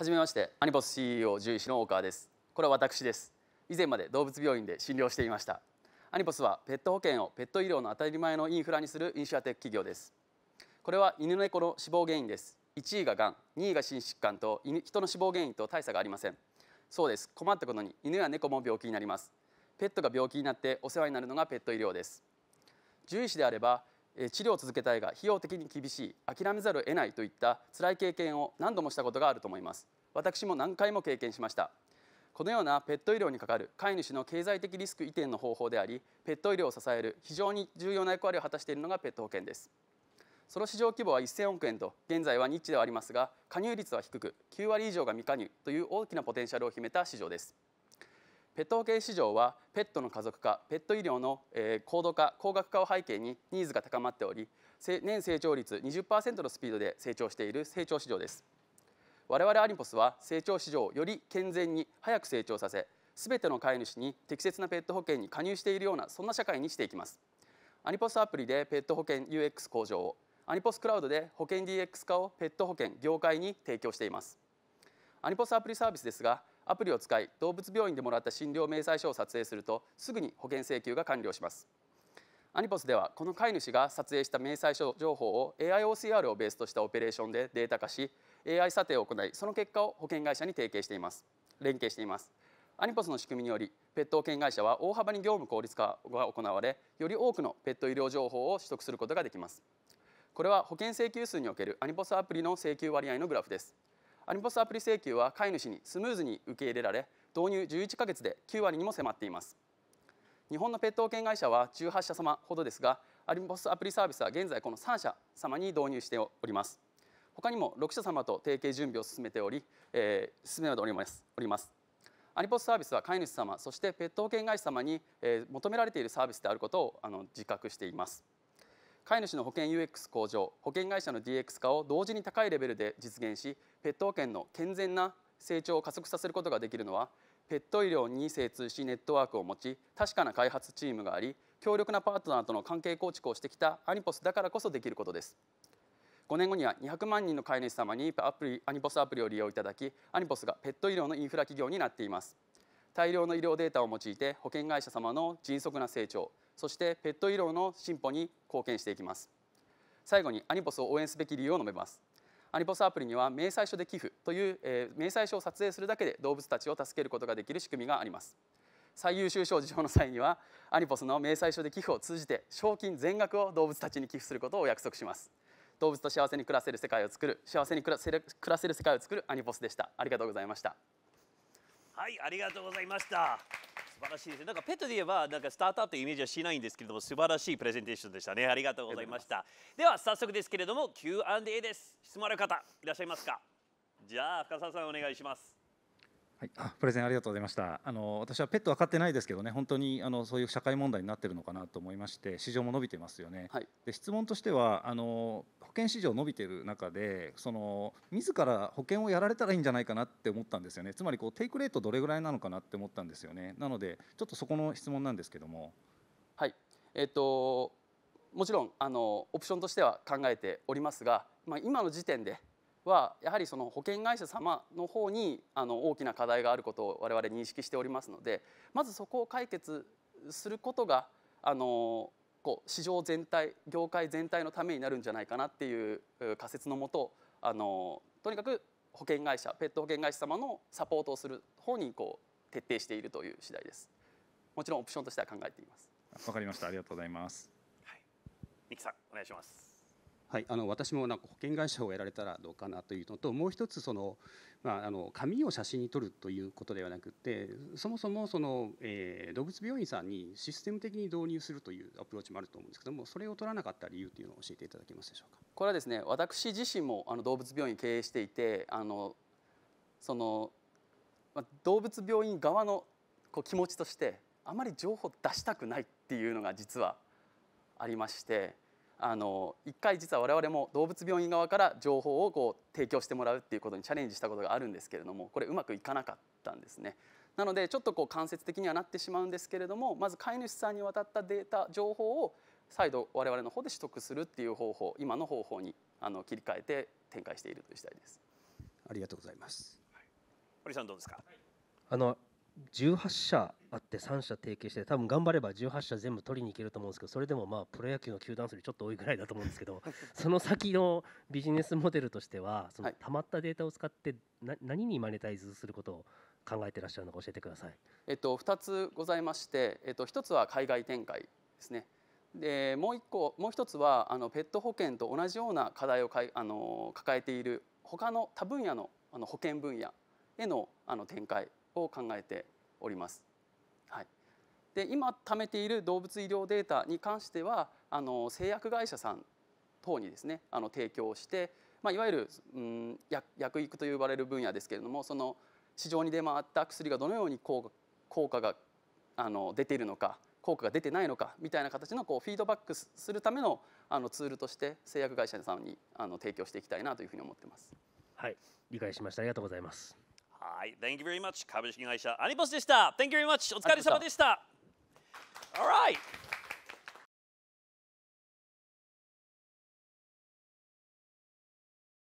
はじめましてアニボス CEO 獣医師の大川ですこれは私です以前まで動物病院で診療していましたアニポスはペット保険をペット医療の当たり前のインフラにするイニシアテック企業ですこれは犬の猫の死亡原因です1位ががん2位が心疾患と犬人の死亡原因と大差がありませんそうです困ったことに犬や猫も病気になりますペットが病気になってお世話になるのがペット医療です獣医師であれば治療を続けたいが費用的に厳しい諦めざるを得ないといった辛い経験を何度もしたことがあると思います私も何回も経験しましたこのようなペット医療にかかる飼い主の経済的リスク移転の方法でありペット医療を支える非常に重要な役割を果たしているのがペット保険ですその市場規模は1000億円と現在はニッチではありますが加入率は低く9割以上が未加入という大きなポテンシャルを秘めた市場ですペット保険市場はペットの家族化ペット医療の、え高度化高額化を背景にニーズが高まっており年成長率20%のスピードで成長している成長市場です我々アリポスは成長市場をより健全に早く成長させ全ての飼い主に適切なペット保険に加入しているようなそんな社会にしていきますアニポスアプリでペット保険 UX 向上をアニポスクラウドで保険 DX 化をペット保険業界に提供していますアニポスアプリサービスですがアプリを使い動物病院でもらった診療明細書を撮影するとすぐに保険請求が完了しますアニポスではこの飼い主が撮影した明細書情報を AIOCR をベースとしたオペレーションでデータ化し AI 査定を行いその結果を保険会社に提携しています連携していますアニポスの仕組みによりペット保険会社は大幅に業務効率化が行われより多くのペット医療情報を取得することができますこれは保険請求数におけるアニポスアプリの請求割合のグラフですアニポスアプリ請求は飼い主にスムーズに受け入れられ導入11ヶ月で9割にも迫っています日本のペット保険会社は18社様ほどですがアリポスアプリサービスは現在この3社様に導入しております他にも6社様と提携準備を進めており、えー、進めておりますおりますアリポスサービスは飼い主様そしてペット保険会社様に、え求められているサービスであることをあの自覚しています飼い主の保険 UX 向上保険会社の DX 化を同時に高いレベルで実現しペット保険の健全な成長を加速させることができるのはペット医療に精通しネットワークを持ち確かな開発チームがあり強力なパートナーとの関係構築をしてきたアニポスだからこそできることです5年後には200万人の飼い主様にアプリアニポスアプリを利用いただきアニポスがペット医療のインフラ企業になっています大量の医療データを用いて保険会社様の迅速な成長そしてペット医療の進歩に貢献していきます最後にアニポスを応援すべき理由を述べますアニポスアプリには明細書で寄付という、えー、明細書を撮影するだけで動物たちを助けることができる仕組みがあります最優秀賞受賞の際にはアニポスの明細書で寄付を通じて賞金全額を動物たちに寄付することをお約束します動物と幸せに暮らせる世界を作る幸せに暮らせる世界を作るアニポスでしたありがとうございましたはいありがとうございました素晴らしいですねなんかペットで言えばなんかスタートアップというイメージはしないんですけれども素晴らしいプレゼンテーションでしたねありがとうございましたでは早速ですけれども Q&A です質問ある方いらっしゃいますかじゃあ深澤さんお願いしますはい、あプレゼンありがとうございましたあの私はペットは飼ってないですけどね本当にあのそういう社会問題になってるのかなと思いまして市場も伸びてますよね、はい、で質問としてはあの保険市場伸びてる中でその自ら保険をやられたらいいんじゃないかなって思ったんですよねつまりこうテイクレートどれぐらいなのかなって思ったんですよねなのでちょっとそこの質問なんですけどもはいえっ、ー、ともちろんあのオプションとしては考えておりますが、まあ、今の時点ではやはりその保険会社様の方にあの大きな課題があることを我々認識しておりますのでまずそこを解決することがあのこう市場全体業界全体のためになるんじゃないかなっていう仮説のもとあのとにかく保険会社ペット保険会社様のサポートをする方にこう徹底しているという次第ですもちろんオプションとしては考えていますわかりましたありがとうございますはい、三木さんお願いしますはい、あの私もなんか保険会社をやられたらどうかなというのともう一つその、まあ、あの紙を写真に撮るということではなくてそもそもその、えー、動物病院さんにシステム的に導入するというアプローチもあると思うんですけどもそれを取らなかった理由というのを教えていただけますでしょうかこれはですね私自身もあの動物病院経営していてあのその、まあ、動物病院側のこう気持ちとしてあまり情報出したくないっていうのが実はありまして。あの一回実は我々も動物病院側から情報をこう提供してもらうっていうことにチャレンジしたことがあるんですけれどもこれうまくいかなかったんですね。なのでちょっとこう間接的にはなってしまうんですけれどもまず飼い主さんに渡ったデータ情報を再度我々の方で取得するっていう方法今の方法にあの切り替えて展開しているという次第です。ありがとうございます。はい、堀さんどうですか。あの18社あって3社提携して多分頑張れば18社全部取りに行けると思うんですけどそれでもまあプロ野球の球団数よりちょっと多いぐらいだと思うんですけど その先のビジネスモデルとしてはそのたまったデータを使ってな何にマネタイズすることを考えてらっしゃるのか教えてください。えっと、2つございまして、えっと、1つは海外展開ですね。でもう1個もう1つはあのペット保険と同じような課題をかいあの抱えている他の他分野のあの保険分野へのあの展開を考えております。で今貯めている動物医療データに関してはあの製薬会社さん等にですねあの提供して、まあ、いわゆる、うん、薬育と呼ばれる分野ですけれどもその市場に出回った薬がどのように効果効果があの出ているのか効果が出てないのかみたいな形のこうフィードバックするためのあのツールとして製薬会社さんにあの提供していきたいなというふうに思ってます。はい、理解しました。ありがとうございます。はい、Thank you very much 株式会社アニポスでした。Thank you very much お疲れ様でした。All right.